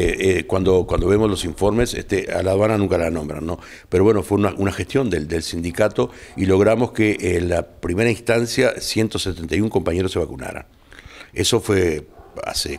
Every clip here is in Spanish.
Eh, eh, cuando, cuando vemos los informes, este, a la aduana nunca la nombran, ¿no? Pero bueno, fue una, gestión del, del, sindicato y logramos que en eh, la primera instancia 171 compañeros se vacunaran. Eso fue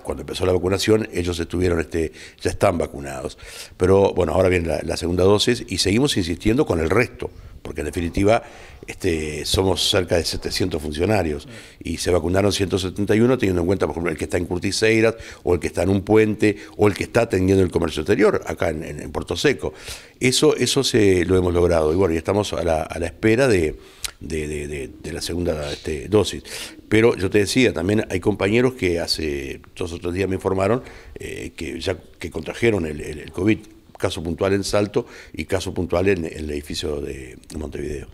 cuando empezó la vacunación, ellos estuvieron, este, ya están vacunados. Pero bueno, ahora viene la, segunda dosis y seguimos insistiendo con el resto, porque en definitiva este, somos cerca de 700 funcionarios y se vacunaron 171 teniendo en cuenta, por ejemplo, el que está en Curticeiras o el que está en un puente o el que está atendiendo el comercio exterior acá en, Puerto Seco. Eso, eso se, lo hemos logrado y bueno, y estamos a la, espera de, la segunda este, dosis. Pero yo te decía, también hay compañeros que hace dos o tres días me informaron eh, que ya que contrajeron el COVID caso puntual en Salto y caso puntual en, el edificio de Montevideo.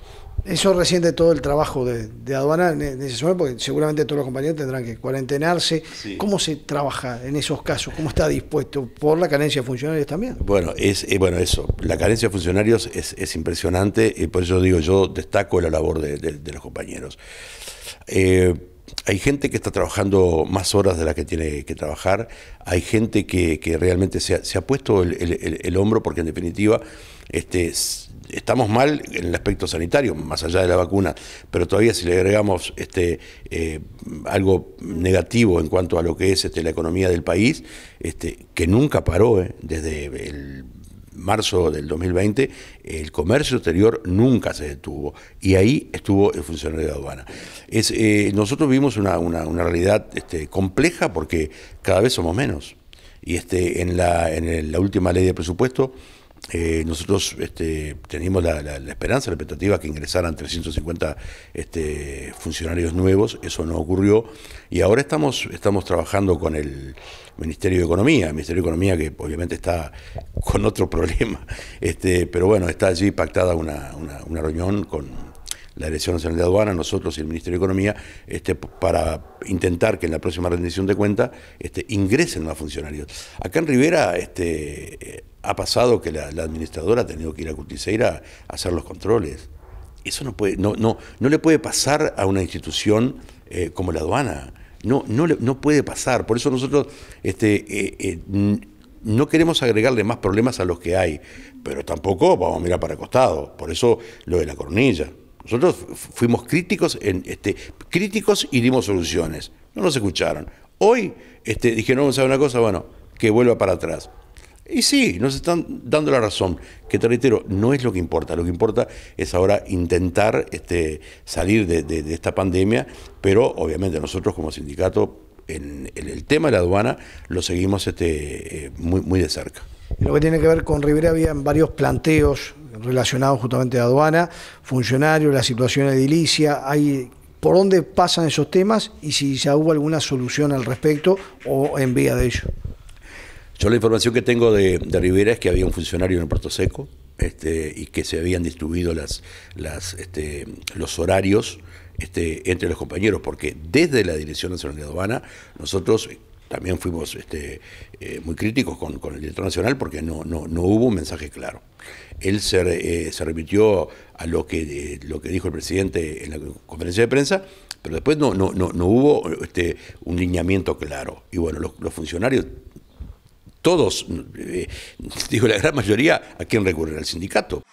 Eso reciente todo el trabajo de, aduana en, ese momento, porque seguramente todos los compañeros tendrán que cuarentenarse. ¿Cómo se trabaja en esos casos? ¿Cómo está dispuesto? ¿Por la carencia de funcionarios también? Bueno, es, eh, bueno eso, la carencia de funcionarios es, impresionante, y por eso digo, yo destaco la labor de, los compañeros. Eh, hay gente que está trabajando más horas de las que tiene que trabajar, hay gente que, realmente se ha, puesto el, hombro porque en definitiva este, estamos mal en el aspecto sanitario, más allá de la vacuna, pero todavía si le agregamos este, eh, algo negativo en cuanto a lo que es este, la economía del país, este, que nunca paró, eh, desde el marzo del 2020, el comercio exterior nunca se detuvo y ahí estuvo el funcionario de aduana. Es, eh, nosotros vimos una, realidad este, compleja porque cada vez somos menos. Y este, en, la, en la última ley de presupuesto eh, nosotros este, teníamos la, esperanza, la expectativa que ingresaran 350 este, funcionarios nuevos, eso no ocurrió y ahora estamos, estamos trabajando con el Ministerio de Economía, el Ministerio de Economía que obviamente está con otro problema, este, pero bueno, está allí pactada una reunión con la Dirección Nacional de Aduana, nosotros y el Ministerio de Economía, este, para intentar que en la próxima rendición de cuentas este, ingresen más funcionarios. Acá en Rivera este, eh, ha pasado que la, administradora ha tenido que ir a Curticeira a hacer los controles. Eso no, puede, no, no, no le puede pasar a una institución eh, como la aduana. No, no, no puede pasar. Por eso nosotros este, eh, no queremos agregarle más problemas a los que hay, pero tampoco vamos a mirar para el costado. Por eso lo de la cornilla. Nosotros fuimos críticos, en, este, críticos y dimos soluciones. No nos escucharon. Hoy este, dijeron, vamos a una cosa, bueno, que vuelva para atrás. Y sí, nos están dando la razón, que te reitero, no es lo que importa, lo que importa es ahora intentar este, salir de, esta pandemia, pero obviamente nosotros como sindicato en, el tema de la aduana lo seguimos este, eh, muy, muy de cerca. Lo que tiene que ver con Rivera había varios planteos relacionados justamente a aduana, funcionarios, la situación edilicia, hay por dónde pasan esos temas y si ya hubo alguna solución al respecto o en vía de ello. Yo la información que tengo de, Rivera es que había un funcionario en el Puerto Seco este, y que se habían distribuido este, los horarios este, entre los compañeros, porque desde la Dirección Nacional de Aduana nosotros también fuimos este, eh, muy críticos con, el director nacional porque no, no, hubo un mensaje claro. Él se, repitió eh, remitió a lo que, eh, lo que dijo el presidente en la conferencia de prensa, pero después no, no, hubo este, un lineamiento claro. Y bueno, los, funcionarios, todos, digo la gran mayoría, ¿a quién recurren? Al sindicato.